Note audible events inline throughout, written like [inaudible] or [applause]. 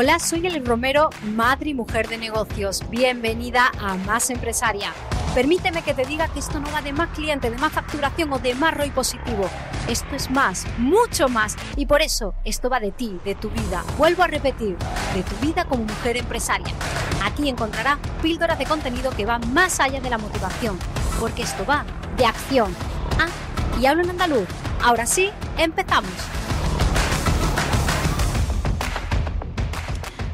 Hola, soy Helen Romero, madre y mujer de negocios. Bienvenida a Más Empresaria. Permíteme que te diga que esto no va de más cliente, de más facturación o de más ROI positivo. Esto es más, mucho más. Y por eso, esto va de ti, de tu vida. Vuelvo a repetir, de tu vida como mujer empresaria. Aquí encontrarás píldoras de contenido que van más allá de la motivación, porque esto va de acción. Ah, y hablo en andaluz. Ahora sí, empezamos.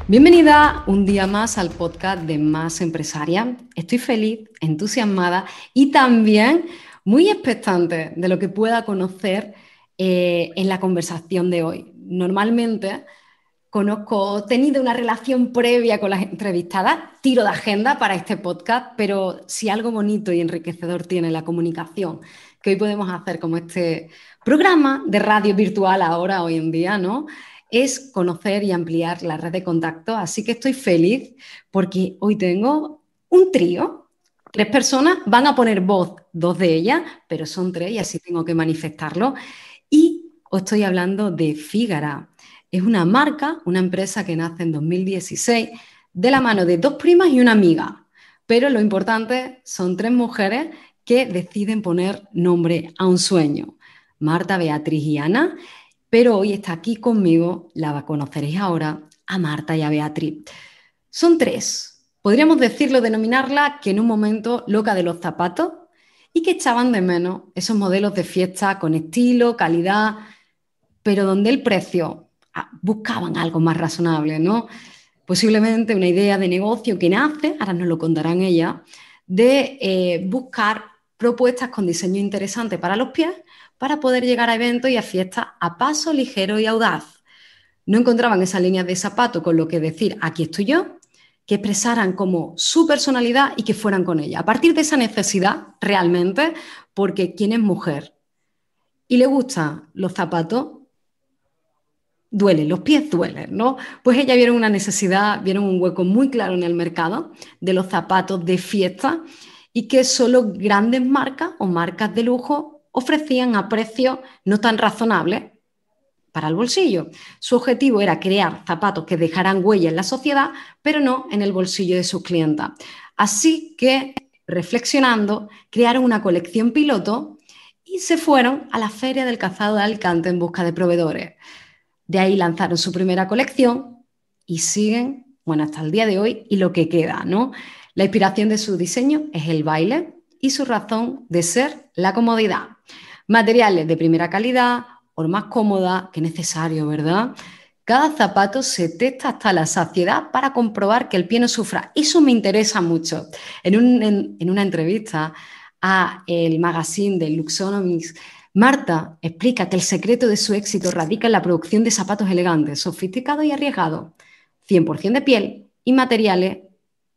Bienvenida un día más al podcast de Más Empresaria. Estoy feliz, entusiasmada y también muy expectante de lo que pueda conocer eh, en la conversación de hoy. Normalmente conozco, he tenido una relación previa con las entrevistadas, tiro de agenda para este podcast, pero si algo bonito y enriquecedor tiene la comunicación que hoy podemos hacer como este programa de radio virtual ahora, hoy en día, ¿no? es conocer y ampliar la red de contacto. Así que estoy feliz porque hoy tengo un trío. Tres personas van a poner voz, dos de ellas, pero son tres y así tengo que manifestarlo. Y os estoy hablando de Fígara. Es una marca, una empresa que nace en 2016 de la mano de dos primas y una amiga. Pero lo importante son tres mujeres que deciden poner nombre a un sueño. Marta, Beatriz y Ana. Pero hoy está aquí conmigo, la conoceréis ahora, a Marta y a Beatriz. Son tres, podríamos decirlo, denominarla que en un momento loca de los zapatos y que echaban de menos esos modelos de fiesta con estilo, calidad, pero donde el precio ah, buscaban algo más razonable, ¿no? Posiblemente una idea de negocio que nace, ahora nos lo contarán ellas, de eh, buscar propuestas con diseño interesante para los pies para poder llegar a eventos y a fiestas a paso ligero y audaz. No encontraban esa línea de zapato con lo que decir aquí estoy yo, que expresaran como su personalidad y que fueran con ella. A partir de esa necesidad, realmente, porque quien es mujer y le gustan los zapatos, duelen, los pies duelen, ¿no? Pues ella vieron una necesidad, vieron un hueco muy claro en el mercado de los zapatos de fiesta y que solo grandes marcas o marcas de lujo ofrecían a precios no tan razonables para el bolsillo. Su objetivo era crear zapatos que dejaran huella en la sociedad, pero no en el bolsillo de sus clientes. Así que, reflexionando, crearon una colección piloto y se fueron a la Feria del Cazado de Alcante en busca de proveedores. De ahí lanzaron su primera colección y siguen, bueno, hasta el día de hoy y lo que queda, ¿no? La inspiración de su diseño es el baile y su razón de ser la comodidad. Materiales de primera calidad, más cómoda, que necesario, ¿verdad? Cada zapato se testa hasta la saciedad para comprobar que el pie no sufra. Eso me interesa mucho. En, una entrevista a el magazine de Luxonomics, Marta explica que el secreto de su éxito radica en la producción de zapatos elegantes, sofisticados y arriesgados, 100% de piel y materiales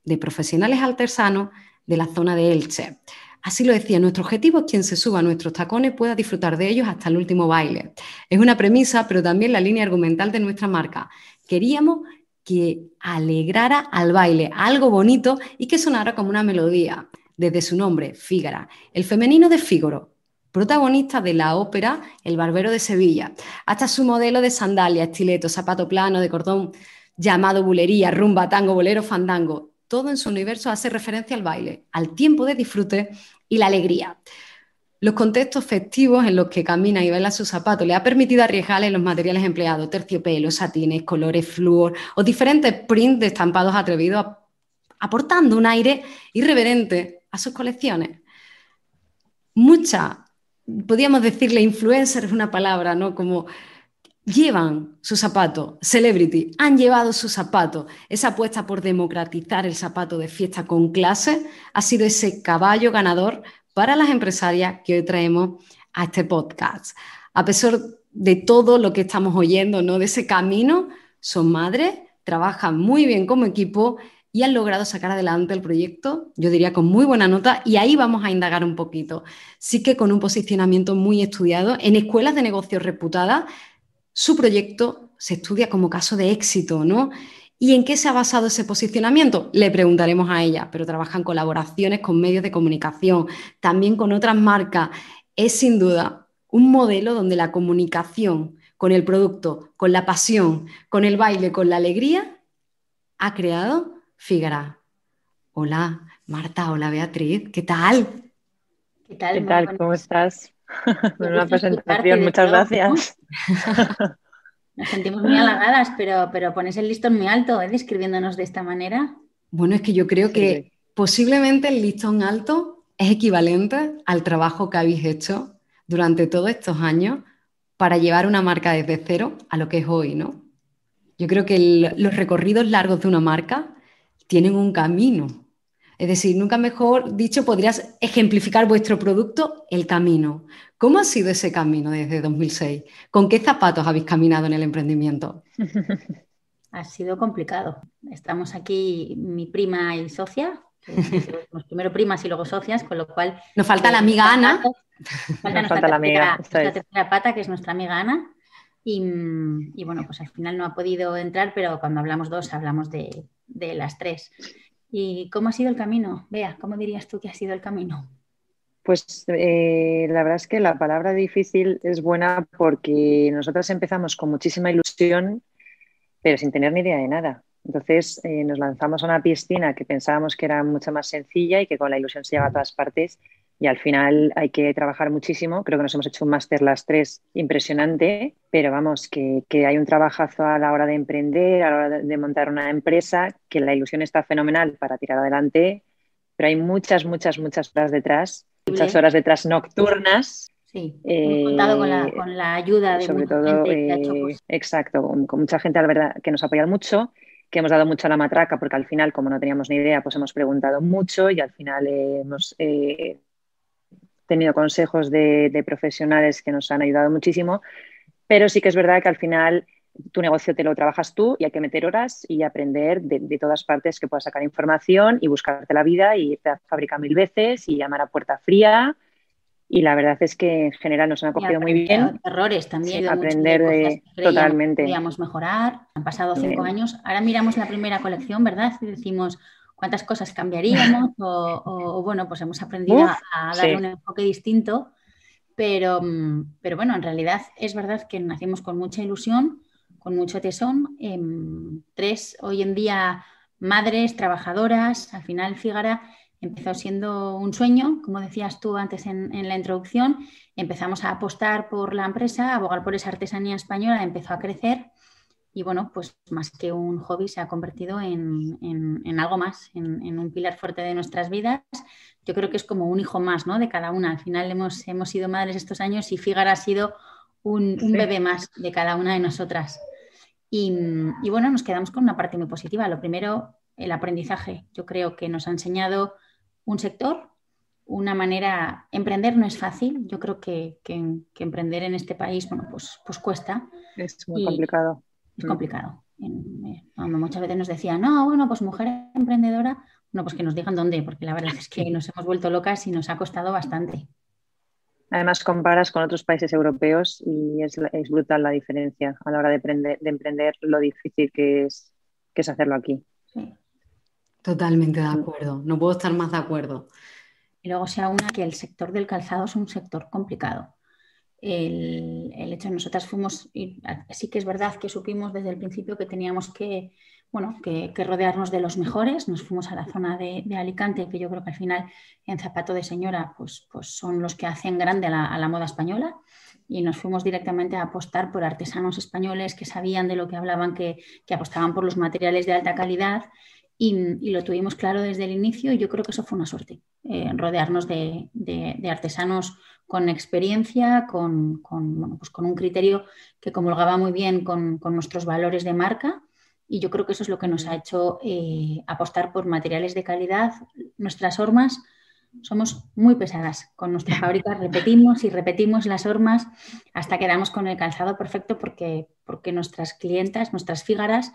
de profesionales artesanos de la zona de Elche. Así lo decía, nuestro objetivo es quien se suba a nuestros tacones pueda disfrutar de ellos hasta el último baile. Es una premisa, pero también la línea argumental de nuestra marca. Queríamos que alegrara al baile algo bonito y que sonara como una melodía, desde su nombre, Fígara, el femenino de Fígoro, protagonista de la ópera El Barbero de Sevilla, hasta su modelo de sandalia, estileto, zapato plano, de cordón llamado bulería, rumba, tango, bolero, fandango, todo en su universo hace referencia al baile, al tiempo de disfrute y la alegría. Los contextos festivos en los que camina y baila su zapato le ha permitido arriesgar en los materiales empleados, terciopelo, satines, colores flúor o diferentes prints de estampados atrevidos, aportando un aire irreverente a sus colecciones. Mucha, podríamos decirle influencer es una palabra, ¿no? Como llevan su zapato, celebrity, han llevado su zapato. Esa apuesta por democratizar el zapato de fiesta con clase ha sido ese caballo ganador para las empresarias que hoy traemos a este podcast. A pesar de todo lo que estamos oyendo, ¿no? de ese camino, son madres, trabajan muy bien como equipo y han logrado sacar adelante el proyecto, yo diría con muy buena nota, y ahí vamos a indagar un poquito. Sí que con un posicionamiento muy estudiado en escuelas de negocios reputadas, su proyecto se estudia como caso de éxito, ¿no? ¿Y en qué se ha basado ese posicionamiento? Le preguntaremos a ella, pero trabaja en colaboraciones con medios de comunicación, también con otras marcas. Es sin duda un modelo donde la comunicación con el producto, con la pasión, con el baile, con la alegría, ha creado Figara. Hola, Marta, hola Beatriz, ¿qué tal? ¿Qué tal? ¿Qué tal? ¿Cómo estás? [laughs] Pues una presentación, muchas gracias. [laughs] Nos sentimos muy halagadas, pero, pero pones el listón muy alto, ¿eh? describiéndonos de esta manera. Bueno, es que yo creo que posiblemente el listón alto es equivalente al trabajo que habéis hecho durante todos estos años para llevar una marca desde cero a lo que es hoy, ¿no? Yo creo que los recorridos largos de una marca tienen un camino es decir, nunca mejor dicho podrías ejemplificar vuestro producto, el camino. ¿Cómo ha sido ese camino desde 2006? ¿Con qué zapatos habéis caminado en el emprendimiento? [laughs] Ha sido complicado. Estamos aquí mi prima y socia, primero primas y luego socias, con lo cual... Nos falta la eh, amiga Ana. Falta, [laughs] nos falta la amiga. Tercera, tercera pata, que es nuestra amiga Ana. Y, bueno, pues al final no ha podido entrar, pero cuando hablamos dos, hablamos de las tres. ¿Y cómo ha sido el camino? Vea, ¿cómo dirías tú que ha sido el camino? Pues eh, la verdad es que la palabra difícil es buena porque nosotras empezamos con muchísima ilusión, pero sin tener ni idea de nada. Entonces eh, nos lanzamos a una piscina que pensábamos que era mucho más sencilla y que con la ilusión se lleva a todas partes y al final hay que trabajar muchísimo. Creo que nos hemos hecho un máster las tres impresionante, pero vamos, que, hay un trabajazo a la hora de emprender, a la hora de montar una empresa, que la ilusión está fenomenal para tirar adelante, pero hay muchas, muchas, muchas horas detrás, muchas horas detrás nocturnas. Sí, contado con la, ayuda de sobre todo, gente eh, Exacto, con, mucha gente, la verdad, que nos ha apoyado mucho que hemos dado mucho a la matraca porque al final, como no teníamos ni idea, pues hemos preguntado mucho y al final eh, hemos eh, tenido consejos de, profesionales que nos han ayudado muchísimo, pero sí que es verdad que al final tu negocio te lo trabajas tú y hay que meter horas y aprender de, todas partes que puedas sacar información y buscarte la vida y irte a fábrica mil veces y llamar a puerta fría. Y la verdad es que en general nos han acogido muy bien. Errores también. aprender de, totalmente. Podíamos mejorar. Han pasado cinco años. Ahora miramos la primera colección, ¿verdad? Y decimos, cuántas cosas cambiaríamos o, bueno, pues hemos aprendido a, un enfoque distinto, pero, mm, pero bueno, en realidad es verdad que nacimos con mucha ilusión, con mucho tesón, em, tres hoy en día madres, trabajadoras, al final Figara empezó siendo un sueño, como decías tú antes en, en, la introducción, empezamos a apostar por la empresa, abogar por esa artesanía española, empezó a crecer y bueno, pues más que un hobby se ha convertido en, algo más, en, un pilar fuerte de nuestras vidas. Yo creo que es como un hijo más, ¿no? De cada una. Al final hemos, hemos sido madres estos años y Figar ha sido un, bebé más de cada una de nosotras. Y, bueno, nos quedamos con una parte muy positiva. Lo primero, el aprendizaje. Yo creo que nos ha enseñado un sector, una manera... Emprender no es fácil. Yo creo que, emprender en este país, bueno, pues, pues cuesta. Es muy complicado es complicado. Eh, muchas veces nos decían, no, bueno, pues mujer emprendedora, no, pues que nos digan dónde, porque la verdad es que nos hemos vuelto locas y nos ha costado bastante. Además, comparas con otros países europeos y es, brutal la diferencia a la hora de, emprender lo difícil que es, es hacerlo aquí. Totalmente de acuerdo, no puedo estar más de acuerdo. Y luego se aúna que el sector del calzado es un sector complicado el, el hecho, nosotras fuimos, y sí que es verdad que supimos desde el principio que teníamos que, bueno, que, rodearnos de los mejores, nos fuimos a la zona de, Alicante, que yo creo que al final en Zapato de Señora pues, pues son los que hacen grande a la, moda española, y nos fuimos directamente a apostar por artesanos españoles que sabían de lo que hablaban, que, que apostaban por los materiales de alta calidad y, lo tuvimos claro desde el inicio y yo creo que eso fue una suerte, eh, rodearnos de, artesanos con experiencia, pues con, un criterio que comulgaba muy bien con, nuestros valores de marca y yo creo que eso es lo que nos ha hecho eh, apostar por materiales de calidad. Nuestras hormas somos muy pesadas con nuestra [laughs] fábrica, repetimos y repetimos las hormas hasta que damos con el calzado perfecto porque, porque nuestras clientas, nuestras fígaras,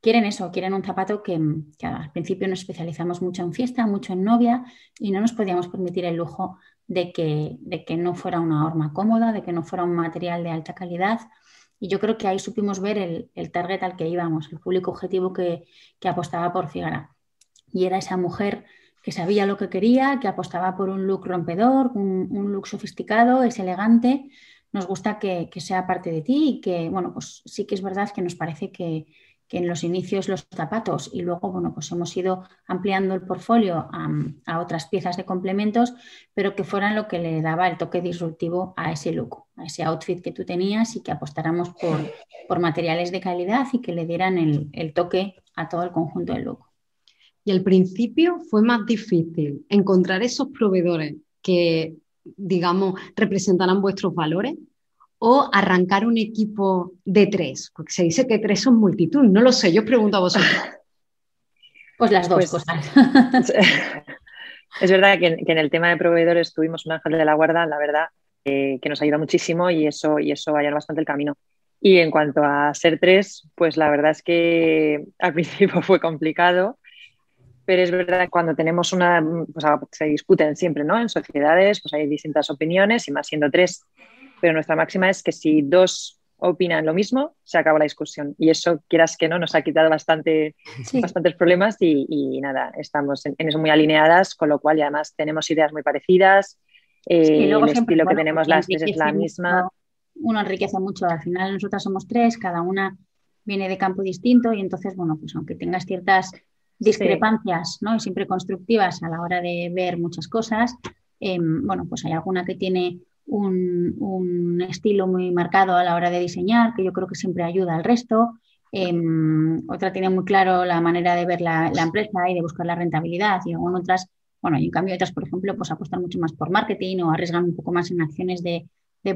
quieren eso, quieren un zapato que, al principio nos especializamos mucho en fiesta, mucho en novia y no nos podíamos permitir el lujo de que, de que no fuera una horma cómoda, de que no fuera un material de alta calidad. Y yo creo que ahí supimos ver el, el target al que íbamos, el público objetivo que, apostaba por Figara. Y era esa mujer que sabía lo que quería, que apostaba por un look rompedor, un, look sofisticado, es elegante. Nos gusta que, que sea parte de ti y que, bueno, pues sí que es verdad que nos parece que, que en los inicios los zapatos y luego, bueno, pues hemos ido ampliando el portfolio a, otras piezas de complementos, pero que fueran lo que le daba el toque disruptivo a ese look, a ese outfit que tú tenías y que apostáramos por, por materiales de calidad y que le dieran el, el toque a todo el conjunto del look. Y al principio fue más difícil encontrar esos proveedores que, digamos, representaran vuestros valores o arrancar un equipo de tres? Porque se dice que tres son multitud, no lo sé, yo pregunto a vosotros. [laughs] Pues las dos cosas. Pues, pues, [laughs] es verdad que, en el tema de proveedores tuvimos un ángel de la guarda, la verdad, eh, que nos ayuda muchísimo y eso, y eso va a bastante el camino. Y en cuanto a ser tres, pues la verdad es que [laughs] al principio fue complicado, pero es verdad que cuando tenemos una, pues se discuten siempre, ¿no? En sociedades, pues hay distintas opiniones y más siendo tres pero nuestra máxima es que si dos opinan lo mismo, se acaba la discusión. Y eso, quieras que no, nos ha quitado bastante, bastantes problemas y, nada, estamos en, eso muy alineadas, con lo cual además tenemos ideas muy parecidas. y eh, luego el estilo que tenemos las tres es la misma. Uno enriquece mucho, al final nosotras somos tres, cada una viene de campo distinto y entonces, bueno, pues aunque tengas ciertas discrepancias, ¿no? Y siempre constructivas a la hora de ver muchas cosas, em, bueno, pues hay alguna que tiene un, estilo muy marcado a la hora de diseñar, que yo creo que siempre ayuda al resto. Em, otra tiene muy claro la manera de ver la, empresa y de buscar la rentabilidad. Y en otras, bueno, y en cambio otras, por ejemplo, pues apuestan mucho más por marketing o arriesgan un poco más en acciones de,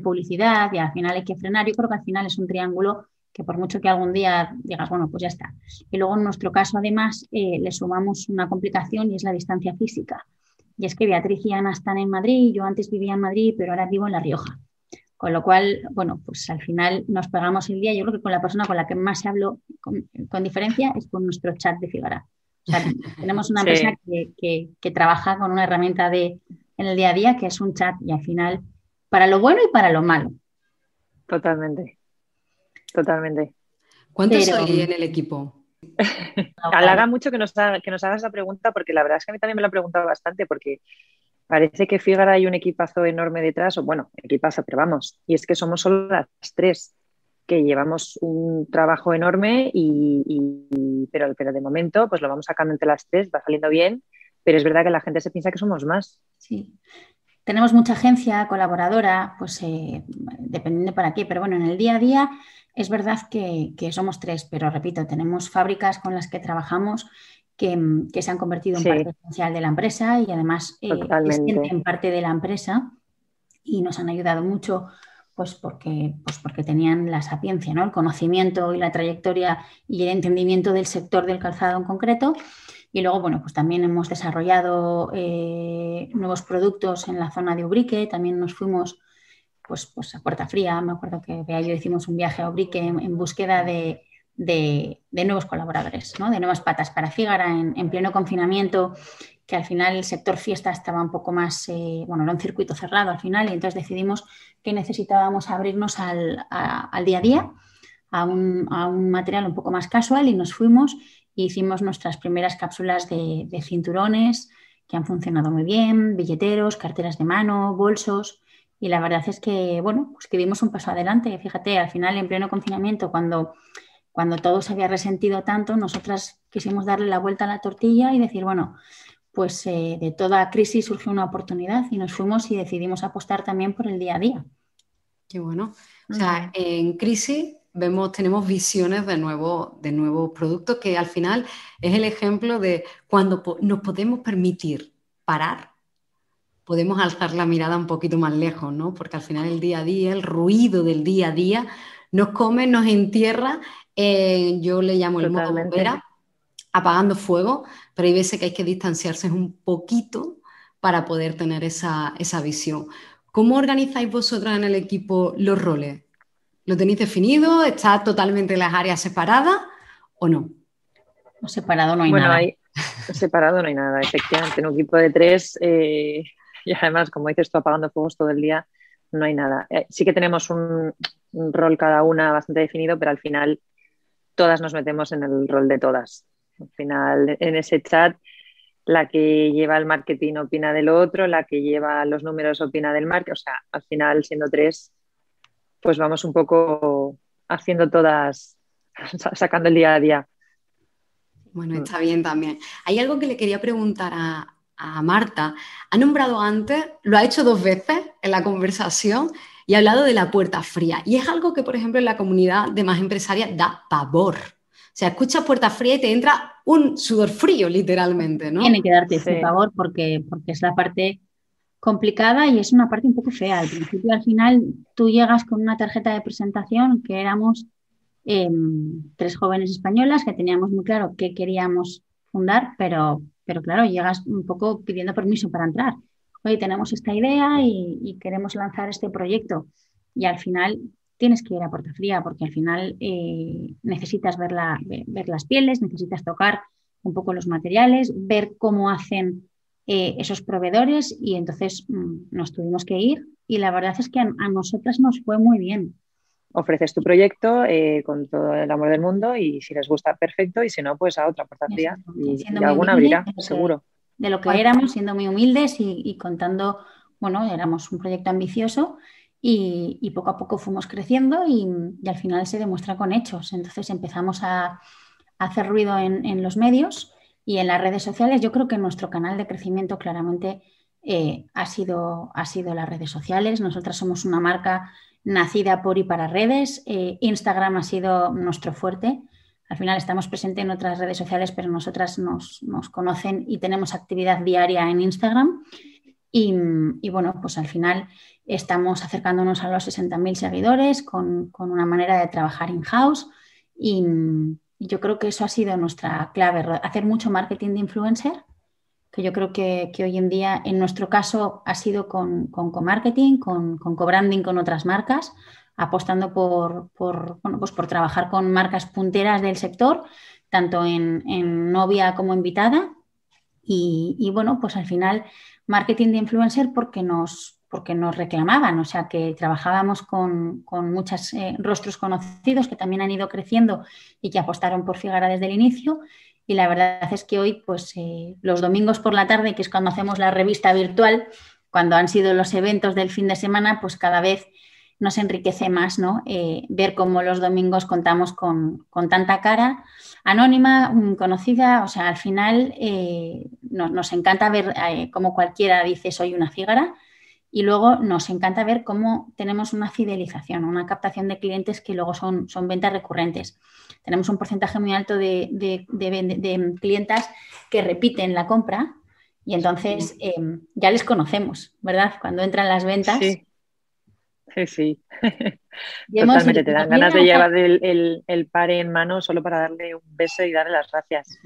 publicidad y al final hay que frenar. Yo creo que al final es un triángulo que por mucho que algún día digas, bueno, pues ya está. Y luego en nuestro caso, además, eh, le sumamos una complicación y es la distancia física. Y es que Beatriz y Ana están en Madrid, yo antes vivía en Madrid, pero ahora vivo en La Rioja. Con lo cual, bueno, pues al final nos pegamos el día. Yo creo que con la persona con la que más hablo con, con diferencia es con nuestro chat de Fibara. [laughs] tenemos una empresa que, trabaja con una herramienta de, en el día a día que es un chat y al final para lo bueno y para lo malo. Totalmente, totalmente. ¿Cuántos hay en el equipo? [laughs] Ah, Halaga mucho que nos, que nos hagas la pregunta, porque la verdad es que a mí también me la han preguntado bastante, porque parece que Figara hay un equipazo enorme detrás, o bueno, equipazo, pero vamos, y es que somos solo las tres que llevamos un trabajo enorme y, pero, pero de momento pues lo vamos sacando entre las tres, va saliendo bien, pero es verdad que la gente se piensa que somos más. Sí, tenemos mucha agencia colaboradora, pues eh, dependiendo para qué, pero bueno, en el día a día es verdad que, somos tres, pero repito, tenemos fábricas con las que trabajamos que, se han convertido en parte esencial de la empresa y además eh, en parte de la empresa y nos han ayudado mucho pues porque, pues porque tenían la sapiencia, el conocimiento y la trayectoria y el entendimiento del sector del calzado en concreto. Y luego, bueno, pues también hemos desarrollado eh, nuevos productos en la zona de Ubrique, también nos fuimos pues, pues a Puerta Fría, me acuerdo que Bea yo hicimos un viaje a Ubrique en, búsqueda de, nuevos colaboradores, de nuevas patas para Fígara en, pleno confinamiento, que al final el sector fiesta estaba un poco más, eh, bueno, era un circuito cerrado al final y entonces decidimos que necesitábamos abrirnos al, día a día. A un, a un, material un poco más casual y nos fuimos Hicimos nuestras primeras cápsulas de, cinturones que han funcionado muy bien, billeteros, carteras de mano, bolsos. Y la verdad es que, bueno, pues que dimos un paso adelante. Fíjate, al final, en pleno confinamiento, cuando, cuando todo se había resentido tanto, nosotras quisimos darle la vuelta a la tortilla y decir, bueno, pues eh, de toda crisis surge una oportunidad y nos fuimos y decidimos apostar también por el día a día. Qué bueno. O sea, en crisis vemos, tenemos visiones de nuevos de productos que al final es el ejemplo de cuando nos podemos permitir parar, podemos alzar la mirada un poquito más lejos, ¿no? Porque al final el día a día, el ruido del día a día nos come, nos entierra, eh, yo le llamo el modo bombera, apagando fuego, pero hay veces que hay que distanciarse un poquito para poder tener esa, esa visión. ¿Cómo organizáis vosotras en el equipo los roles? ¿Lo tenéis definido? ¿Está totalmente las áreas separadas o no? O separado no hay nada. separado no hay nada, efectivamente. En un equipo de tres, eh, [laughs] y además, como dices tú, apagando fuegos todo el día, no hay nada. Eh, sí que tenemos un, un, rol cada una bastante definido, pero al final todas nos metemos en el rol de todas. Al final, en ese chat, la que lleva el marketing opina del otro, la que lleva los números opina del marketing. O sea, al final, siendo tres, pues vamos un poco haciendo todas, sacando el día a día. Bueno, está bien también. Hay algo que le quería preguntar a, Marta. Ha nombrado antes, lo ha hecho dos veces en la conversación y ha hablado de la puerta fría. Y es algo que, por ejemplo, en la comunidad de más empresarias da pavor. O sea, escuchas puerta fría y te entra un sudor frío, literalmente, ¿no? Tiene que darte ese pavor porque, porque es la parte complicada y es una parte un poco fea. Al principio, al final, tú llegas con una tarjeta de presentación que éramos em, tres jóvenes españolas que teníamos muy claro qué queríamos fundar, pero, pero claro, llegas un poco pidiendo permiso para entrar. Oye, tenemos esta idea y, queremos lanzar este proyecto. Y al final tienes que ir a puerta fría porque al final eh, necesitas ver, ver, las pieles, necesitas tocar un poco los materiales, ver cómo hacen eh, esos proveedores y entonces mm, nos tuvimos que ir y la verdad es que a, nosotras nos fue muy bien. Ofreces tu proyecto eh, con todo el amor del mundo y si les gusta, perfecto, y si no, pues a otra parte. y, y alguna abrirá, seguro. De lo que éramos, siendo muy humildes y, contando, bueno, éramos un proyecto ambicioso y, poco a poco fuimos creciendo y, al final se demuestra con hechos. Entonces empezamos a, hacer ruido en los medios y en las redes sociales, yo creo que nuestro canal de crecimiento claramente eh, ha, sido, ha sido las redes sociales. Nosotras somos una marca nacida por y para redes. Eh, Instagram ha sido nuestro fuerte. Al final estamos presentes en otras redes sociales, pero nosotras nos, conocen y tenemos actividad diaria en Instagram. Y, bueno, pues al final estamos acercándonos a los 60.000 seguidores con, con, una manera de trabajar in-house y, yo creo que eso ha sido nuestra clave, hacer mucho marketing de influencer, que yo creo que, hoy en día, en nuestro caso, ha sido con, co-marketing, con, co-branding con otras marcas, apostando por, pues por trabajar con marcas punteras del sector, tanto en, novia como invitada. y, bueno, pues al final, marketing de influencer porque nos, porque nos reclamaban, o sea que trabajábamos con, muchos eh, rostros conocidos que también han ido creciendo y que apostaron por Figara desde el inicio. Y la verdad es que hoy, pues eh, los domingos por la tarde, que es cuando hacemos la revista virtual, cuando han sido los eventos del fin de semana, pues cada vez nos enriquece más, ¿no? Eh, ver cómo los domingos contamos con, tanta cara anónima, mm, conocida, o sea, al final nos encanta ver cómo cualquiera dice soy una fígara, y luego nos encanta ver cómo tenemos una fidelización, una captación de clientes que luego son, son ventas recurrentes. Tenemos un porcentaje muy alto de, de, clientas que repiten la compra y entonces em, ya les conocemos, ¿verdad? Cuando entran las ventas. Sí, sí. Totalmente, te dan ganas de llevar el, el, el par en mano solo para darle un beso y darle las gracias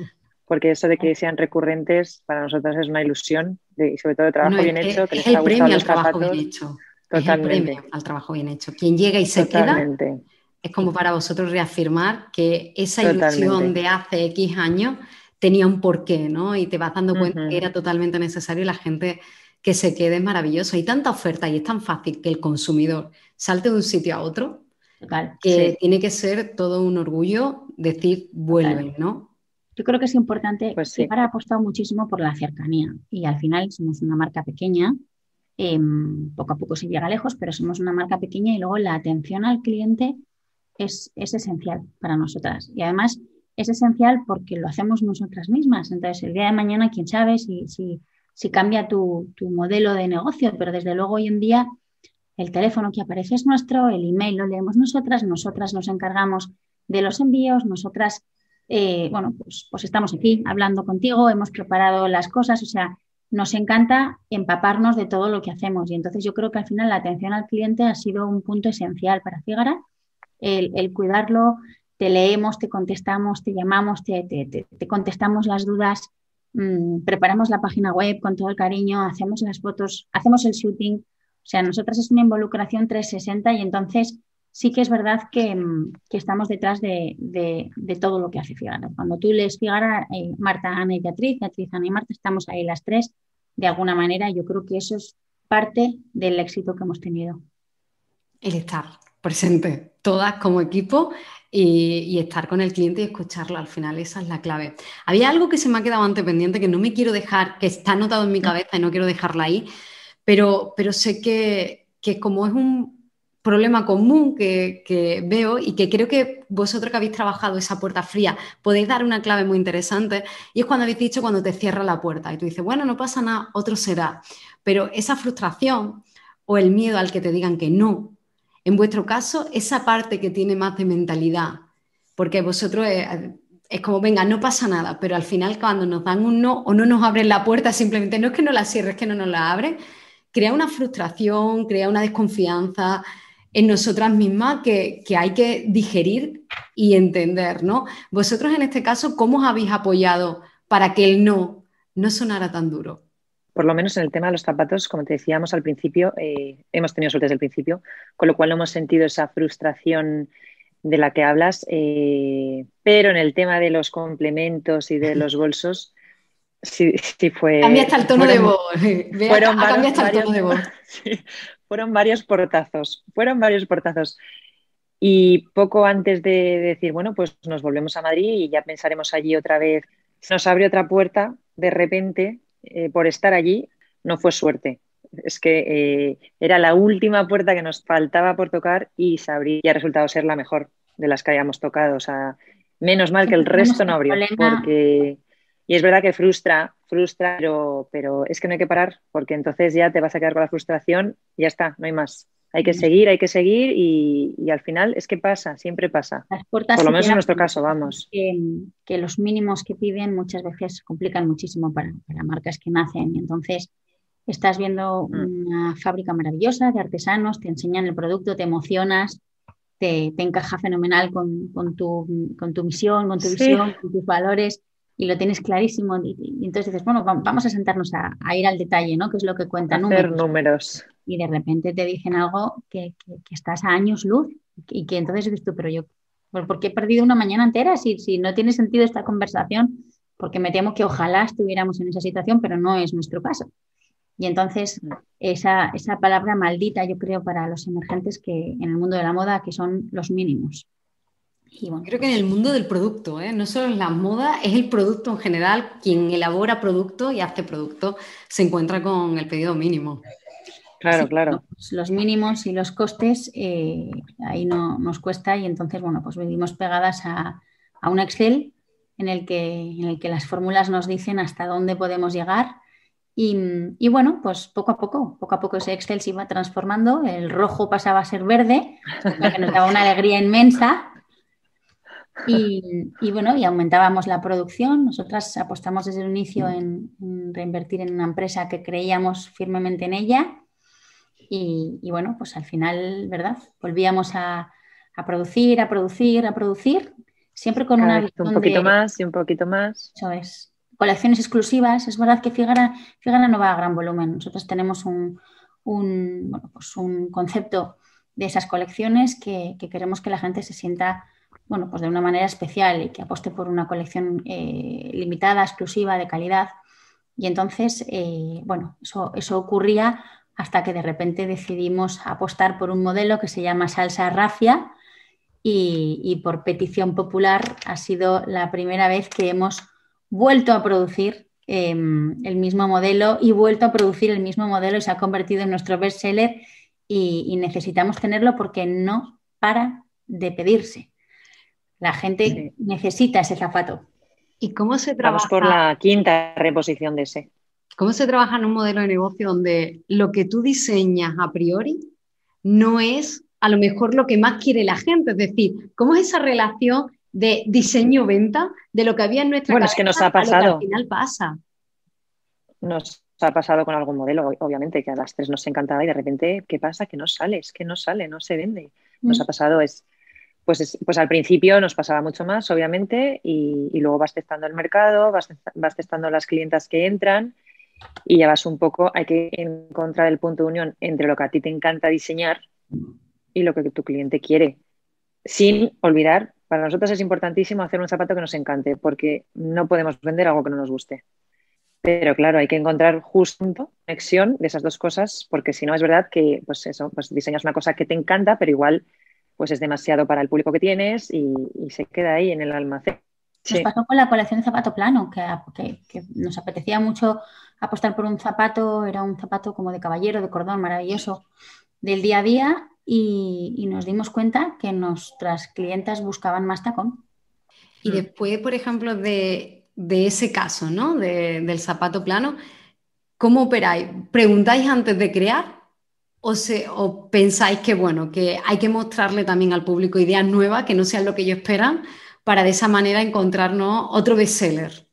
porque eso de que ah. sean recurrentes para nosotros es una ilusión, y sobre todo trabajo bien hecho. el premio al trabajo bien hecho. Totalmente. premio al trabajo bien hecho. Quien llega y se queda es como para vosotros reafirmar que esa ilusión de hace X años tenía un porqué, ¿no? Y te vas dando cuenta que era totalmente necesario y la gente que se quede es maravilloso. Hay tanta oferta y es tan fácil que el consumidor salte de un sitio a otro, que tiene que ser todo un orgullo decir vuelve, ¿no? Yo creo que es importante, pues ha apostado muchísimo por la cercanía y al final somos una marca pequeña, em, poco a poco se llega lejos, pero somos una marca pequeña y luego la atención al cliente es, esencial para nosotras. Y además es esencial porque lo hacemos nosotras mismas. Entonces, el día de mañana, quién sabe si, si, cambia tu, tu modelo de negocio, pero desde luego hoy en día el teléfono que aparece es nuestro, el email lo leemos nosotras, nosotras nos encargamos de los envíos, nosotras eh, bueno, pues, pues, estamos aquí hablando contigo, hemos preparado las cosas, o sea, nos encanta empaparnos de todo lo que hacemos. Y entonces yo creo que al final la atención al cliente ha sido un punto esencial para Figara, el, cuidarlo, te leemos, te contestamos, te llamamos, te, contestamos las dudas, mm, preparamos la página web con todo el cariño, hacemos las fotos, hacemos el shooting. O sea, nosotras es una involucración 360 y entonces sí que es verdad que, mm, estamos detrás de, todo lo que hace Figaro. Cuando tú lees Figaro, eh, Marta, Ana y Beatriz, Beatriz, Ana y Marta, estamos ahí las tres, de alguna manera, yo creo que eso es parte del éxito que hemos tenido. El estar presente, todas como equipo y, estar con el cliente y escucharlo. Al final esa es la clave. Había algo que se me ha quedado antes pendiente que no me quiero dejar, que está anotado en mi mm. cabeza y no quiero dejarla ahí, pero, pero sé que, que como es un problema común que, veo y que creo que vosotros que habéis trabajado esa puerta fría podéis dar una clave muy interesante y es cuando habéis dicho cuando te cierra la puerta y tú dices, bueno, no pasa nada, otro será. Pero esa frustración o el miedo al que te digan que no, en vuestro caso, esa parte que tiene más de mentalidad, porque vosotros eh, es, como, venga, no pasa nada, pero al final cuando nos dan un no o no nos abren la puerta, simplemente no es que no la cierres, es que no nos la abren, crea una frustración, crea una desconfianza en nosotras mismas que, hay que digerir y entender, ¿no? Vosotros en este caso, ¿cómo os habéis apoyado para que el no no sonara tan duro? Por lo menos en el tema de los zapatos, como te decíamos al principio, eh, hemos tenido suerte desde el principio, con lo cual no hemos sentido esa frustración de la que hablas, eh, pero en el tema de los complementos y de los [laughs] bolsos, sí, fue... Cambia hasta el tono de voz. [laughs] Fueron hasta el tono de voz. [laughs] fueron varios portazos, fueron varios portazos. Y poco antes de decir, bueno, pues nos volvemos a Madrid y ya pensaremos allí otra vez, Se nos abrió otra puerta de repente eh, por estar allí, no fue suerte. Es que eh, era la última puerta que nos faltaba por tocar y se habría ha resultado ser la mejor de las que habíamos tocado. O sea, menos mal que el resto no abrió. Porque... Y es verdad que frustra frustra, pero, es que no hay que parar, porque entonces ya te vas a quedar con la frustración y ya está, no hay más. Hay que mm. seguir, hay que seguir y, al final es que pasa, siempre pasa. Por lo menos en nuestro caso, vamos. Que, los mínimos que piden muchas veces complican muchísimo para, para marcas que nacen. Entonces, estás viendo mm. una fábrica maravillosa de artesanos, te enseñan el producto, te emocionas, te, te encaja fenomenal con, con, tu, con, tu, misión, con tu visión, con tus valores y lo tienes clarísimo. Y, entonces dices, bueno, vamos a sentarnos a, ir al detalle, ¿no? Que es lo que cuentan números? números. Y de repente te dicen algo que, estás a años luz y que entonces dices tú, pero yo, ¿por qué he perdido una mañana entera si, si no tiene sentido esta conversación? Porque me temo que ojalá estuviéramos en esa situación, pero no es nuestro caso. Y entonces esa, esa palabra maldita, yo creo, para los emergentes que en el mundo de la moda, que son los mínimos creo que en el mundo del producto, ¿eh? no solo en la moda, es el producto en general, quien elabora producto y hace producto se encuentra con el pedido mínimo. Claro, claro. Los, mínimos y los costes eh, ahí no nos cuesta y entonces, bueno, pues venimos pegadas a, un Excel en el que, en el que las fórmulas nos dicen hasta dónde podemos llegar. Y, y, bueno, pues poco a poco, poco a poco ese Excel se iba transformando, el rojo pasaba a ser verde, que nos daba una alegría inmensa, y, bueno, y aumentábamos la producción. Nosotras apostamos desde el inicio mm. en, reinvertir en una empresa que creíamos firmemente en ella. Y, bueno, pues al final, ¿verdad? Volvíamos a, producir, a producir, a producir, siempre con una... Un poquito más y un poquito más. Eso Colecciones exclusivas. Es verdad que Figara, no va a gran volumen. Nosotros tenemos un, bueno, pues un concepto de esas colecciones que queremos que la gente se sienta bueno, pues de una manera especial y que aposte por una colección eh, limitada, exclusiva, de calidad. Y entonces, eh, bueno, eso, ocurría hasta que de repente decidimos apostar por un modelo que se llama salsa rafia y, por petición popular ha sido la primera vez que hemos vuelto a producir em, el mismo modelo y vuelto a producir el mismo modelo y se ha convertido en nuestro bestseller seller y necesitamos tenerlo porque no para de pedirse. La gente necesita ese zapato. ¿Y cómo se trabaja? Vamos por la quinta reposición de ese. ¿Cómo se trabaja en un modelo de negocio donde lo que tú diseñas a priori no es a lo mejor lo que más quiere la gente? Es decir, ¿cómo es esa relación de diseño-venta de lo que había en nuestra bueno, es que nos ha pasado. al final pasa? Nos ha pasado con algún modelo, obviamente, que a las tres nos encantaba y de repente, ¿qué pasa? Que no sale, es que no sale, no se vende. Nos mm. ha pasado, es pues, pues, al principio nos pasaba mucho más, obviamente, y, luego vas testando el mercado, vas, testando las clientas que entran y ya vas un poco, hay que encontrar el punto de unión entre lo que a ti te encanta diseñar y lo que tu cliente quiere. Sin olvidar, para nosotros es importantísimo hacer un zapato que nos encante, porque no podemos vender algo que no nos guste. Pero claro, hay que encontrar justo conexión de esas dos cosas, porque si no es verdad que, pues eso, pues diseñas una cosa que te encanta, pero igual pues es demasiado para el público que tienes y, se queda ahí en el almacén. Nos pasó con la colección de zapato plano, ah, que, nos apetecía mucho apostar por un zapato, era un zapato como de caballero, de cordón maravilloso, del día a día, y, nos dimos cuenta que nuestras clientas buscaban más tacón. Y después, por ejemplo, de, ese caso, ¿no? del zapato plano, ¿cómo operáis? ¿Preguntáis antes de crear? o, pensáis que, bueno, que hay que mostrarle también al público ideas nuevas que no sean lo que ellos esperan para de esa manera encontrarnos otro bestseller?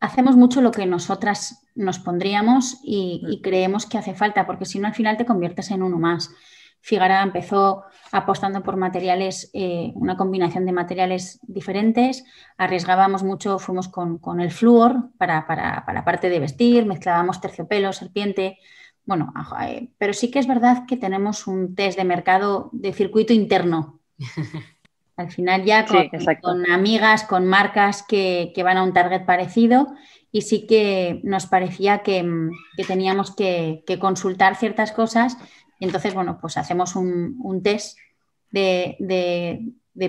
Hacemos mucho lo que nosotras nos pondríamos y, mm. creemos que hace falta, porque si no al final te conviertes en uno más. Figara empezó apostando por materiales, eh, una combinación de materiales diferentes, arriesgábamos mucho, fuimos con, el flúor para, para, para, la parte de vestir, mezclábamos terciopelo, serpiente, bueno, eh, pero sí que es verdad que tenemos un test de mercado de circuito interno. [laughs] Al final ya con, amigas, con marcas que, van a un target parecido y sí que nos parecía que, teníamos que, consultar ciertas cosas. entonces, bueno, pues hacemos un, test de,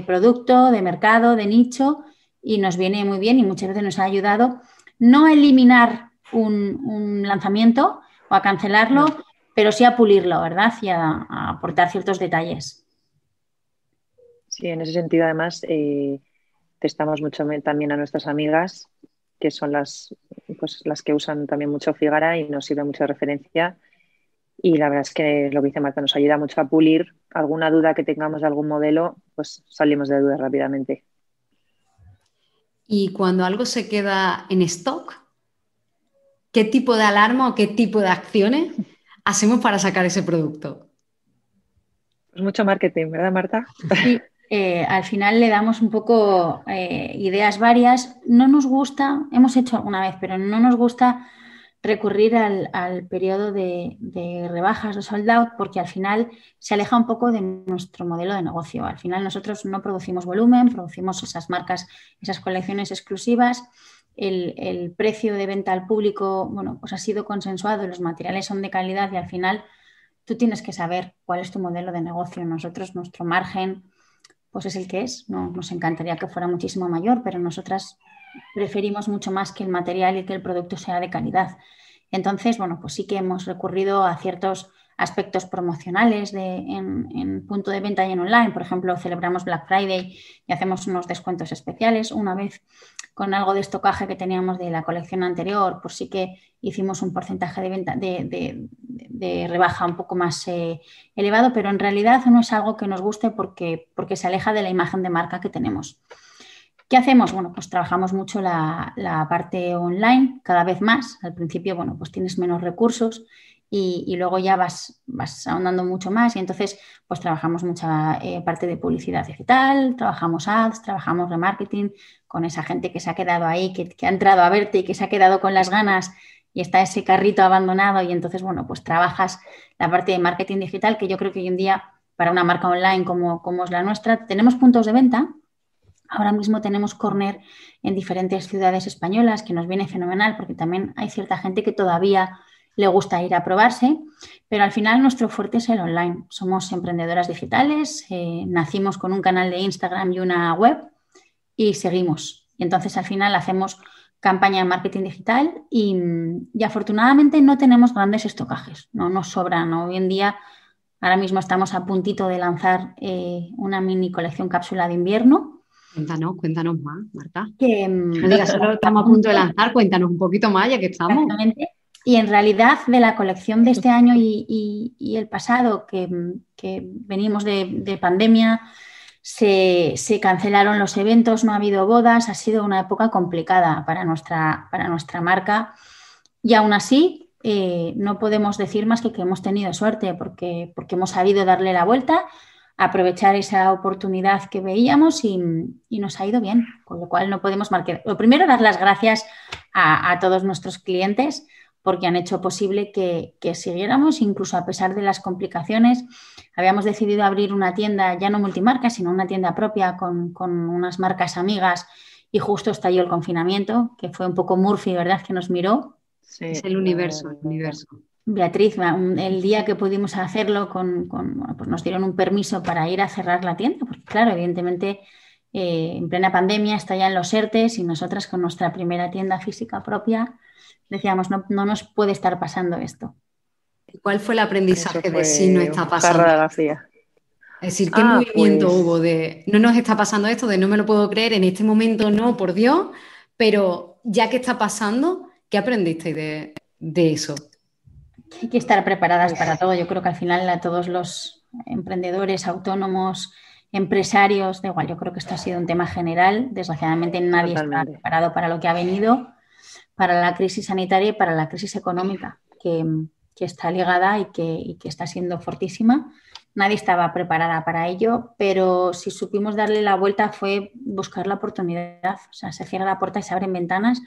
producto, de mercado, de nicho y nos viene muy bien y muchas veces nos ha ayudado no eliminar un, un lanzamiento, o a cancelarlo, pero sí a pulirlo, ¿verdad? Y a, aportar ciertos detalles. Sí, en ese sentido, además, testamos eh, mucho también a nuestras amigas, que son las, pues, las que usan también mucho Figara y nos sirve mucho de referencia. Y la verdad es que lo que dice Marta nos ayuda mucho a pulir alguna duda que tengamos de algún modelo, pues salimos de dudas rápidamente. ¿Y cuando algo se queda en stock, qué tipo de alarma o qué tipo de acciones hacemos para sacar ese producto. Pues mucho marketing, ¿verdad, Marta? Sí, eh, al final le damos un poco eh, ideas varias. No nos gusta, hemos hecho alguna vez, pero no nos gusta recurrir al, periodo de, de, rebajas de sold out porque al final se aleja un poco de nuestro modelo de negocio. Al final nosotros no producimos volumen, producimos esas marcas, esas colecciones exclusivas el, precio de venta al público, bueno, pues ha sido consensuado, los materiales son de calidad y al final tú tienes que saber cuál es tu modelo de negocio. Nosotros, nuestro margen, pues es el que es. No, nos encantaría que fuera muchísimo mayor, pero nosotras preferimos mucho más que el material y que el producto sea de calidad. Entonces, bueno, pues sí que hemos recurrido a ciertos aspectos promocionales en, punto de venta y en online. Por ejemplo, celebramos Black Friday y hacemos unos descuentos especiales. Una vez con algo de estocaje que teníamos de la colección anterior, pues sí que hicimos un porcentaje de venta de, rebaja un poco más eh, elevado, pero en realidad no es algo que nos guste porque, porque se aleja de la imagen de marca que tenemos. ¿Qué hacemos? Bueno, pues trabajamos mucho la, la, parte online cada vez más. Al principio, bueno, pues tienes menos recursos y, luego ya vas, vas, ahondando mucho más y entonces pues trabajamos mucha eh, parte de publicidad digital, trabajamos ads, trabajamos remarketing con esa gente que se ha quedado ahí, que, que ha entrado a verte y que se ha quedado con las ganas y está ese carrito abandonado y entonces, bueno, pues trabajas la parte de marketing digital que yo creo que hoy en día para una marca online como, como es la nuestra, tenemos puntos de venta. Ahora mismo tenemos corner en diferentes ciudades españolas que nos viene fenomenal porque también hay cierta gente que todavía le gusta ir a probarse, pero al final nuestro fuerte es el online. Somos emprendedoras digitales, eh, nacimos con un canal de Instagram y una web y seguimos. entonces al final hacemos campaña de marketing digital y, afortunadamente no tenemos grandes estocajes, no nos sobran. Hoy en día, ahora mismo estamos a puntito de lanzar eh, una mini colección cápsula de invierno. Cuéntanos, cuéntanos más, Marta. Que, mm, estamos a punto de lanzar, cuéntanos un poquito más ya que estamos. Y en realidad de la colección de este año y, el pasado, que, venimos de, pandemia, se, cancelaron los eventos, no ha habido bodas, ha sido una época complicada para nuestra, para nuestra marca y aún así eh, no podemos decir más que que hemos tenido suerte porque, porque hemos sabido darle la vuelta, aprovechar esa oportunidad que veíamos y, nos ha ido bien, con lo cual no podemos marcar. Lo primero, dar las gracias a, a todos nuestros clientes porque han hecho posible que, que, siguiéramos, incluso a pesar de las complicaciones. Habíamos decidido abrir una tienda, ya no multimarca, sino una tienda propia con, unas marcas amigas y justo estalló el confinamiento, que fue un poco Murphy, ¿verdad?, que nos miró. es el universo, el eh, universo. Beatriz, el día que pudimos hacerlo, con, pues nos dieron un permiso para ir a cerrar la tienda, porque claro, evidentemente eh, en plena pandemia está ya en los ERTES y nosotras con nuestra primera tienda física propia, decíamos, no, nos puede estar pasando esto. ¿Cuál fue el aprendizaje de si no está pasando? Es decir, ¿qué ah, movimiento pues hubo de no nos está pasando esto, de no me lo puedo creer, en este momento no, por Dios, pero ya que está pasando, ¿qué aprendiste de, eso? Hay que estar preparadas para todo. Yo creo que al final a todos los emprendedores, autónomos, empresarios, da igual, yo creo que esto ha sido un tema general. Desgraciadamente nadie está preparado para lo que ha venido para la crisis sanitaria y para la crisis económica que, está ligada y que, está siendo fortísima. Nadie estaba preparada para ello, pero si supimos darle la vuelta fue buscar la oportunidad. O sea, se cierra la puerta y se abren ventanas.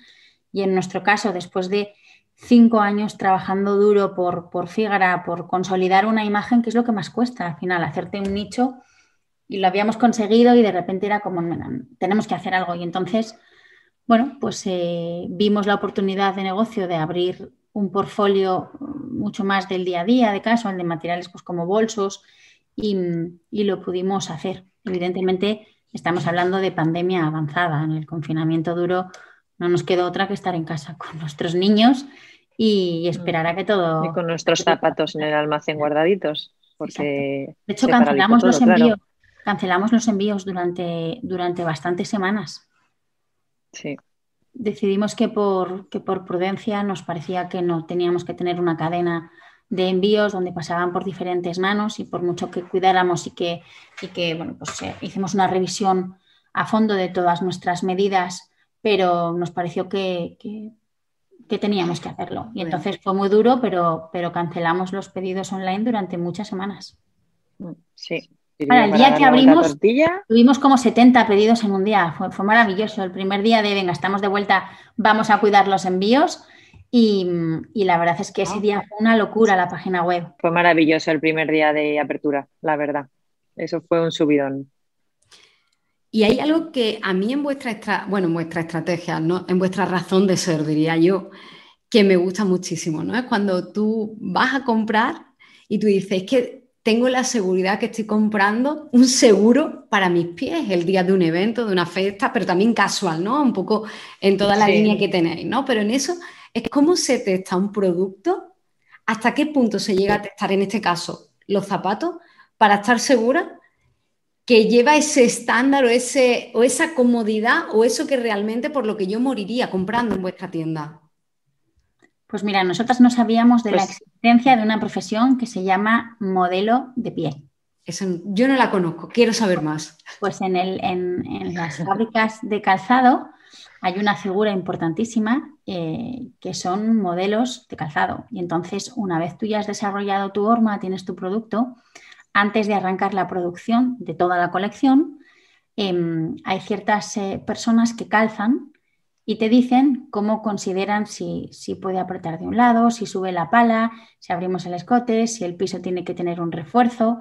Y en nuestro caso, después de cinco años trabajando duro por, por Fígara, por consolidar una imagen, que es lo que más cuesta al final, hacerte un nicho y lo habíamos conseguido y de repente era como, tenemos que hacer algo. Y entonces bueno, pues eh, vimos la oportunidad de negocio de abrir un portfolio mucho más del día a día de caso, de materiales pues, como bolsos, y, lo pudimos hacer. Evidentemente, estamos hablando de pandemia avanzada. En el confinamiento duro no nos quedó otra que estar en casa [laughs] con nuestros niños y esperar a que todo. Y con nuestros zapatos en el almacén guardaditos. Porque de hecho, cancelamos los envíos. Cancelamos los envíos durante, durante bastantes semanas Sí. Decidimos que por, que por prudencia nos parecía que no teníamos que tener una cadena de envíos donde pasaban por diferentes manos y por mucho que cuidáramos y que, y que bueno, pues, eh, hicimos una revisión a fondo de todas nuestras medidas, pero nos pareció que, que, que teníamos que hacerlo. Y entonces fue muy duro, pero, pero cancelamos los pedidos online durante muchas semanas. Mm, sí, el día que abrimos, tuvimos como 70 pedidos en un día. Fue, maravilloso. El primer día de, venga, estamos de vuelta, vamos a cuidar los envíos. Y, la verdad es que ese día fue una locura la página web. Fue maravilloso el primer día de apertura, la verdad. Eso fue un subidón. Y hay algo que a mí en vuestra, bueno, vuestra estrategia, ¿no? en vuestra razón de ser, diría yo, que me gusta muchísimo, ¿no? Es cuando tú vas a comprar y tú dices, que tengo la seguridad que estoy comprando un seguro para mis pies el día de un evento, de una fiesta, pero también casual, ¿no? Un poco en toda la línea que tenéis, ¿no? Pero en eso es cómo se testa un producto, hasta qué punto se llega a testar, en este caso, los zapatos, para estar segura que lleva ese estándar o, ese, o esa comodidad o eso que realmente por lo que yo moriría comprando en vuestra tienda. Pues mira, nosotras no sabíamos de la pues existencia de una profesión que se llama modelo de pie. yo no la conozco, quiero saber más. Pues en, las fábricas de calzado hay una figura importantísima eh, que son modelos de calzado. Y entonces, una vez tú ya has desarrollado tu horma, tienes tu producto, antes de arrancar la producción de toda la colección, em, hay ciertas eh, personas que calzan y te dicen cómo consideran si, puede apretar de un lado, si sube la pala, si abrimos el escote, si el piso tiene que tener un refuerzo.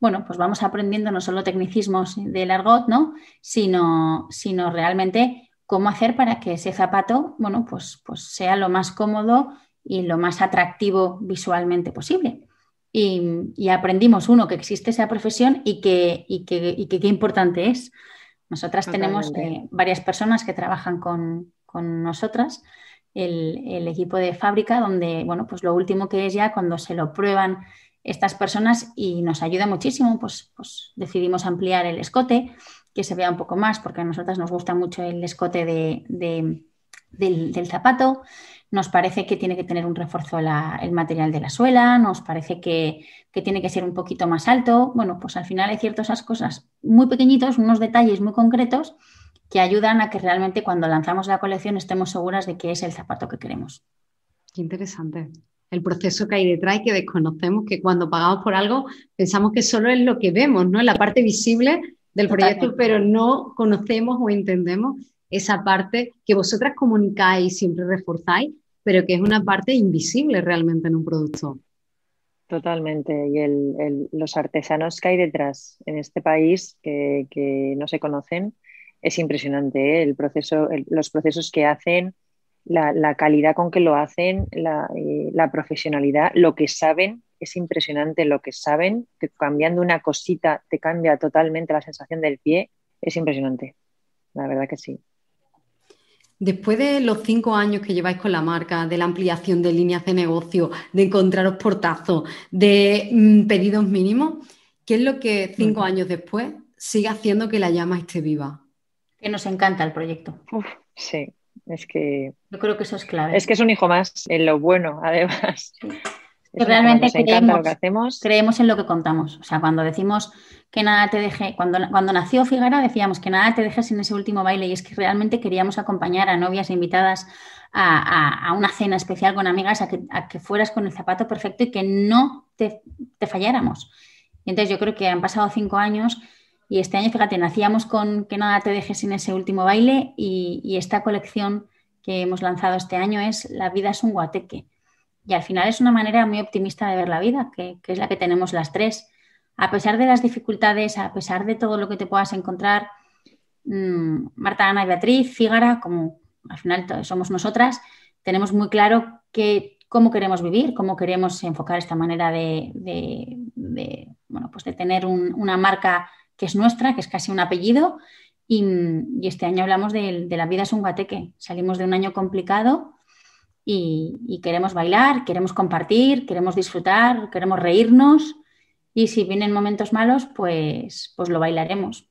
Bueno, pues vamos aprendiendo no solo tecnicismos del argot, ¿no? Sino, sino realmente cómo hacer para que ese zapato, bueno, pues, pues sea lo más cómodo y lo más atractivo visualmente posible. Y, aprendimos, uno, que existe esa profesión y que, y que, y que qué importante es. Nosotras tenemos eh, varias personas que trabajan con, nosotras, el, equipo de fábrica, donde, bueno, pues lo último que es ya cuando se lo prueban estas personas y nos ayuda muchísimo, pues, pues decidimos ampliar el escote, que se vea un poco más, porque a nosotras nos gusta mucho el escote del, zapato nos parece que tiene que tener un refuerzo el material de la suela, nos parece que, tiene que ser un poquito más alto. Bueno, pues al final hay ciertas cosas muy pequeñitos, unos detalles muy concretos que ayudan a que realmente cuando lanzamos la colección estemos seguras de que es el zapato que queremos. Qué interesante. El proceso que hay detrás y que desconocemos, que cuando pagamos por algo pensamos que solo es lo que vemos, ¿no? La parte visible del proyecto, pero no conocemos o entendemos esa parte que vosotras comunicáis y siempre reforzáis pero que es una parte invisible realmente en un producto. Totalmente, y los artesanos que hay detrás en este país que, no se conocen es impresionante. ¿eh? El proceso, los procesos que hacen, la, calidad con que lo hacen, eh, la, profesionalidad, lo que saben, es impresionante lo que saben, que cambiando una cosita te cambia totalmente la sensación del pie, es impresionante, la verdad que sí. Después de los cinco años que lleváis con la marca, de la ampliación de líneas de negocio, de encontraros portazos, de mm, pedidos mínimos, ¿qué es lo que cinco años después sigue haciendo que la llama esté viva? Que nos encanta el proyecto. sí, es que... Yo creo que eso es clave. Es que es un hijo más, en lo bueno, además realmente creemos, en lo que contamos. O sea, cuando decimos que nada te deje, cuando, nació Figara decíamos que nada te dejes sin ese último baile y es que realmente queríamos acompañar a novias e invitadas a, una cena especial con amigas, a que, fueras con el zapato perfecto y que no te, falláramos. entonces yo creo que han pasado cinco años y este año, fíjate, nacíamos con que nada te dejes sin ese último baile y, y esta colección que hemos lanzado este año es La vida es un guateque. Y al final es una manera muy optimista de ver la vida, que, es la que tenemos las tres. A pesar de las dificultades, a pesar de todo lo que te puedas encontrar, mm, Marta, Ana y Beatriz, Fígara, como al final somos nosotras, tenemos muy claro que, cómo queremos vivir, cómo queremos enfocar esta manera de, pues tener una marca que es nuestra, que es casi un apellido. Y, este año hablamos de, de la vida es un guateque. Salimos de un año complicado y, queremos bailar, queremos compartir, queremos disfrutar, queremos reírnos y si vienen momentos malos, pues, pues lo bailaremos.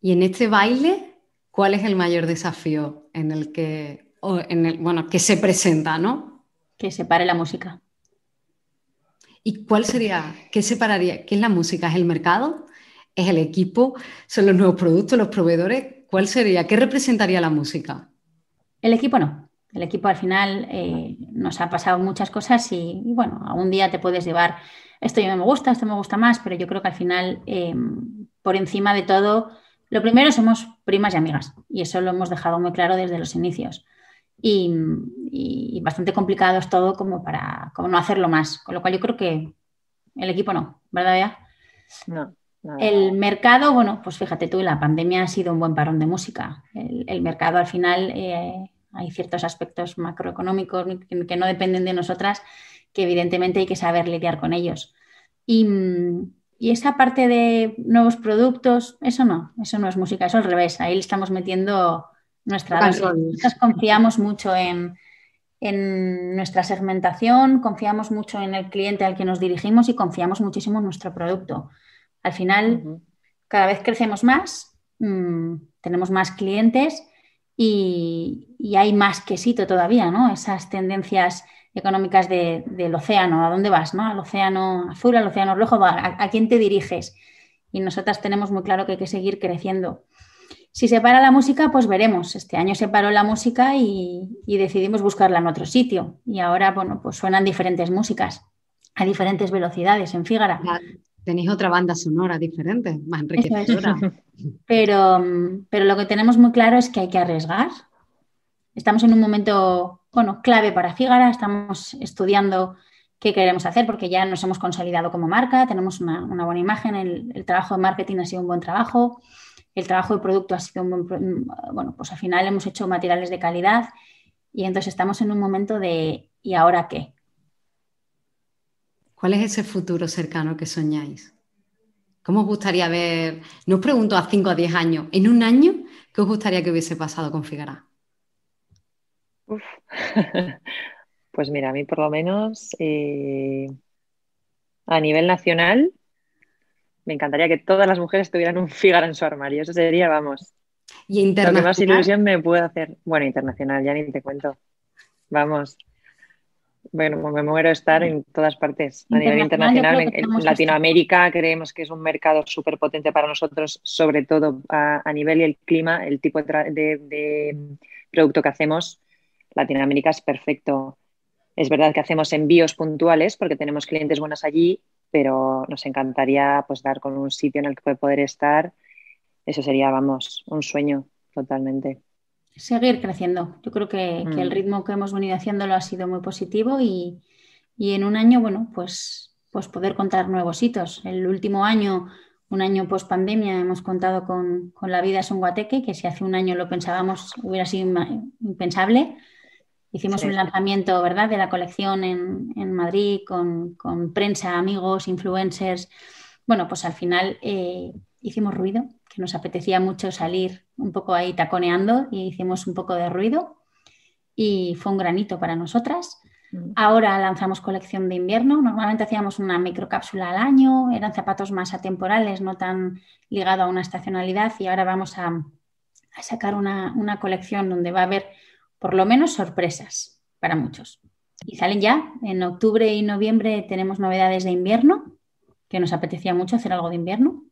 Y en este baile, ¿cuál es el mayor desafío en el que, en el, bueno, que se presenta, no? Que separe la música. ¿Y cuál sería, qué separaría? ¿Qué es la música? ¿Es el mercado? ¿Es el equipo? ¿Son los nuevos productos, los proveedores? ¿Cuál sería? ¿Qué representaría la música? El equipo no. El equipo al final eh, nos ha pasado muchas cosas y, bueno bueno, un día te puedes llevar, esto ya me gusta, esto me gusta más, pero yo creo que al final, em, por encima de todo, lo primero somos primas y amigas y eso lo hemos dejado muy claro desde los inicios. Y, bastante complicado es todo como para no hacerlo más. Con lo cual yo creo que el equipo no, ¿verdad, No. El mercado, bueno, pues fíjate tú, la pandemia ha sido un buen parón de música. El, mercado al final eh, hay ciertos aspectos macroeconómicos que no dependen de nosotras que evidentemente hay que saber lidiar con ellos. Mm, y, esa parte de nuevos productos, eso no, eso no es música, eso al revés, ahí le estamos metiendo nuestra Nosotros confiamos mucho en, en nuestra segmentación, confiamos mucho en el cliente al que nos dirigimos y confiamos muchísimo en nuestro producto. Al final, cada vez crecemos más, mm, tenemos más clientes y, hay más quesito todavía, ¿no? Esas tendencias económicas del océano, ¿a dónde vas, no? Al océano azul, al océano rojo, ¿a, quién te diriges? Y nosotras tenemos muy claro que hay que seguir creciendo. Si se para la música, pues veremos. Este año se paró la música y, y, decidimos buscarla en otro sitio. Y ahora, bueno, pues suenan diferentes músicas a diferentes velocidades en Fígara tenéis otra banda sonora diferente, más enriquecedora. pero, lo que tenemos muy claro es que hay que arriesgar. Estamos en un momento, clave para Fígara, estamos estudiando qué queremos hacer porque ya nos hemos consolidado como marca, tenemos una, buena imagen, el, el, trabajo de marketing ha sido un buen trabajo, el trabajo de producto ha sido un buen, bueno, pues al final hemos hecho materiales de calidad y entonces estamos en un momento de ¿y ahora qué? ¿Cuál es ese futuro cercano que soñáis? ¿Cómo os gustaría ver, no os pregunto a 5 o 10 años, en un año, qué os gustaría que hubiese pasado con Figara? [laughs] pues mira, a mí por lo menos eh, a nivel nacional me encantaría que todas las mujeres tuvieran un Figara en su armario. Eso sería, vamos, ¿Y internacional? lo que más ilusión me puede hacer. Bueno, internacional, ya ni te cuento. Vamos, bueno, pues me muero estar en todas partes, a nivel internacional. En, Latinoamérica creemos que es un mercado súper potente para nosotros, sobre todo a, nivel y el clima, el tipo de, producto que hacemos. Latinoamérica es perfecto. Es verdad que hacemos envíos puntuales porque tenemos clientes buenos allí, pero nos encantaría pues dar con un sitio en el que poder estar. Eso sería, vamos, un sueño totalmente seguir creciendo. Yo creo que, el mm. ritmo que hemos venido haciéndolo ha sido muy positivo y, en un año, bueno, pues, pues poder contar nuevos hitos. El último año, un año post pandemia, hemos contado con, con La vida es un guateque, que si hace un año lo pensábamos hubiera sido impensable. Hicimos un lanzamiento, ¿verdad?, de la colección en, en Madrid con, con, prensa, amigos, influencers. Bueno, pues al final eh, hicimos ruido nos apetecía mucho salir un poco ahí taconeando y hicimos un poco de ruido y fue un granito para nosotras. Mm. Ahora lanzamos colección de invierno. Normalmente hacíamos una microcápsula al año, eran zapatos más atemporales, no tan ligado a una estacionalidad y ahora vamos a, sacar una, una, colección donde va a haber por lo menos sorpresas para muchos. Y salen ya, en octubre y noviembre tenemos novedades de invierno, que nos apetecía mucho hacer algo de invierno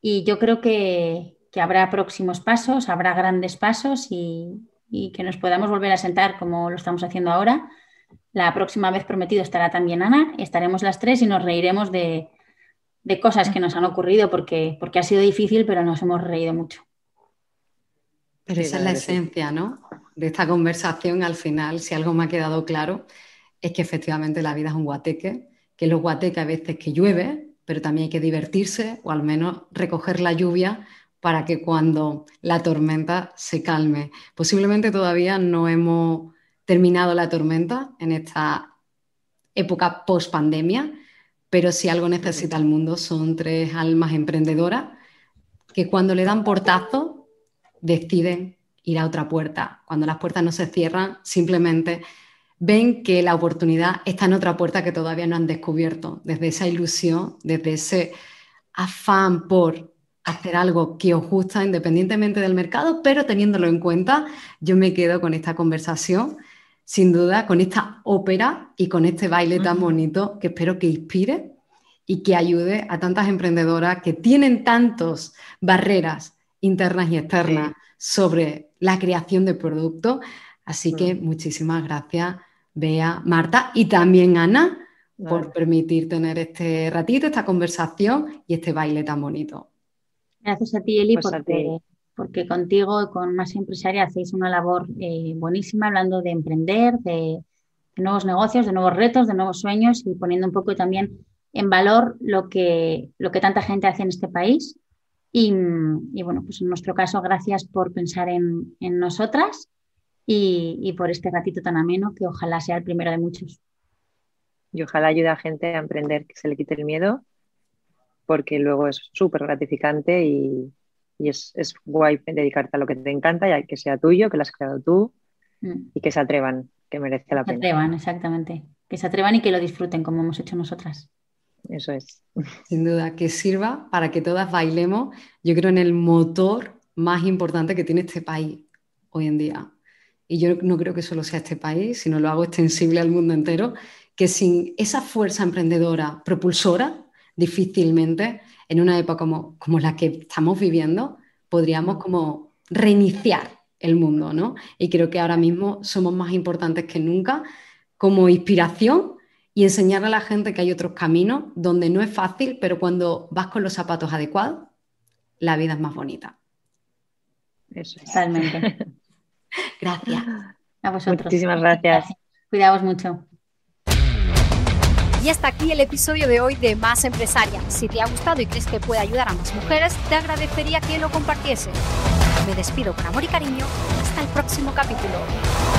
y yo creo que, habrá próximos pasos, habrá grandes pasos y, que nos podamos volver a sentar como lo estamos haciendo ahora. La próxima vez prometido estará también Ana, estaremos las tres y nos reiremos de, cosas que nos han ocurrido porque, porque ha sido difícil, pero nos hemos reído mucho. Pero esa es la esencia, ¿no? De esta conversación, al final, si algo me ha quedado claro, es que efectivamente la vida es un guateque, que los guateques a veces que llueve, pero también hay que divertirse o al menos recoger la lluvia para que cuando la tormenta se calme. Posiblemente todavía no hemos terminado la tormenta en esta época post pandemia, pero si algo necesita el mundo son tres almas emprendedoras que cuando le dan portazo deciden ir a otra puerta. Cuando las puertas no se cierran, simplemente ven que la oportunidad está en otra puerta que todavía no han descubierto, desde esa ilusión, desde ese afán por hacer algo que os gusta independientemente del mercado, pero teniéndolo en cuenta, yo me quedo con esta conversación, sin duda, con esta ópera y con este baile tan bonito que espero que inspire y que ayude a tantas emprendedoras que tienen tantas barreras internas y externas sobre la creación de producto. Así que muchísimas gracias Bea, Marta y también Ana por permitir tener este ratito, esta conversación y este baile tan bonito. Gracias a ti, Eli, pues porque, contigo y con más empresaria hacéis una labor eh, buenísima hablando de emprender, de, nuevos negocios, de nuevos retos, de nuevos sueños y poniendo un poco también en valor lo que, lo que tanta gente hace en este país. Y, bueno, pues en nuestro caso, gracias por pensar en, en nosotras y, por este ratito tan ameno que ojalá sea el primero de muchos. Y ojalá ayude a gente a emprender, que se le quite el miedo, porque luego es súper gratificante y, es, es, guay dedicarte a lo que te encanta y que sea tuyo, que lo has creado tú mm. y que se atrevan, que merece la pena. Se atrevan, exactamente. Que se atrevan y que lo disfruten como hemos hecho nosotras. Eso es. Sin duda, que sirva para que todas bailemos, yo creo, en el motor más importante que tiene este país hoy en día, y yo no creo que solo sea este país, sino lo hago extensible al mundo entero, que sin esa fuerza emprendedora propulsora, difícilmente en una época como, la que estamos viviendo, podríamos mm. como reiniciar el mundo, Y creo que ahora mismo somos más importantes que nunca como inspiración y enseñar a la gente que hay otros caminos donde no es fácil, pero cuando vas con los zapatos adecuados, la vida es más bonita. Eso [laughs] [laughs] Gracias. A vosotros. Muchísimas gracias. Cuidaos mucho. Y hasta aquí el episodio de hoy de Más Empresaria. Si te ha gustado y crees que puede ayudar a más mujeres, te agradecería que lo compartiese. Me despido con amor y cariño. Hasta el próximo capítulo.